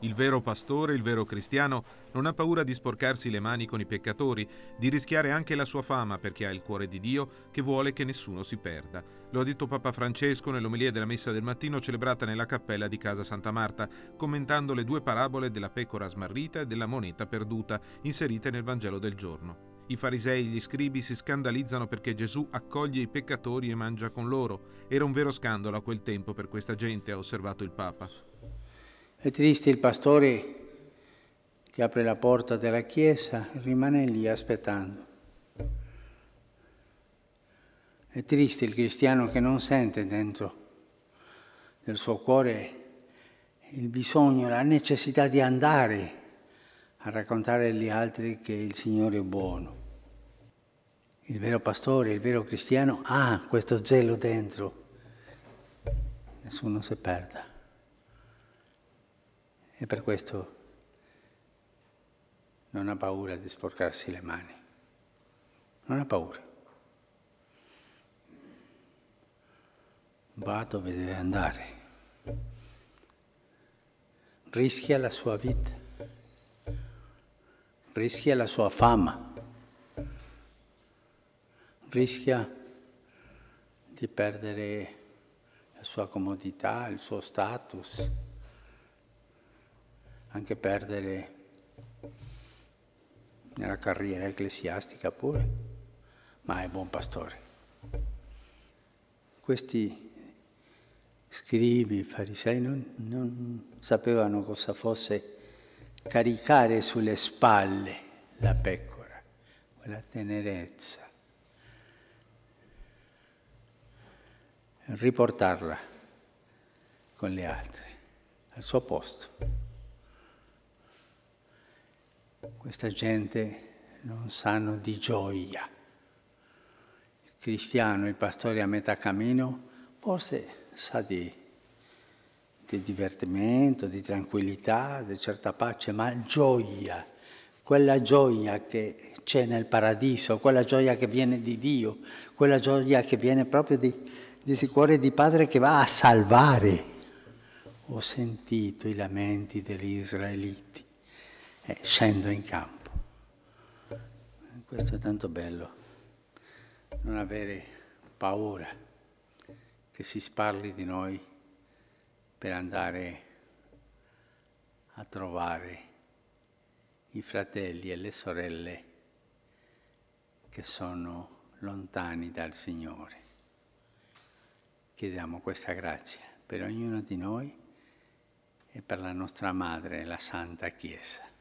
Il vero pastore, il vero cristiano, non ha paura di sporcarsi le mani con i peccatori, di rischiare anche la sua fama perché ha il cuore di Dio che vuole che nessuno si perda. Lo ha detto Papa Francesco nell'omelia della messa del mattino celebrata nella cappella di Casa Santa Marta, commentando le due parabole della pecora smarrita e della moneta perduta, inserite nel Vangelo del giorno. I farisei e gli scribi si scandalizzano perché Gesù accoglie i peccatori e mangia con loro. Era un vero scandalo a quel tempo per questa gente, ha osservato il Papa. È triste il pastore che apre la porta della chiesa e rimane lì aspettando. È triste il cristiano che non sente dentro del suo cuore il bisogno, la necessità di andare a raccontare agli altri che il Signore è buono. Il vero pastore, il vero cristiano ha questo zelo dentro. Nessuno si perda. E per questo non ha paura di sporcarsi le mani, non ha paura. Va dove deve andare, rischia la sua vita, rischia la sua fama, rischia di perdere la sua comodità, il suo status anche perdere nella carriera ecclesiastica pure, ma è buon pastore. Questi scrivi farisei, non, non sapevano cosa fosse caricare sulle spalle la pecora, quella tenerezza, riportarla con le altre al suo posto questa gente non sanno di gioia. Il cristiano, il pastore a metà cammino, forse sa di, di divertimento, di tranquillità, di certa pace, ma gioia, quella gioia che c'è nel paradiso, quella gioia che viene di Dio, quella gioia che viene proprio di, di ese cuore di padre che va a salvare. Ho sentito i lamenti degli israeliti eh, scendo in campo. Eh, questo è tanto bello, non avere paura che si sparli di noi per andare a trovare i fratelli e le sorelle che sono lontani dal Signore. Chiediamo questa grazia per ognuno di noi e per la nostra Madre, la Santa Chiesa.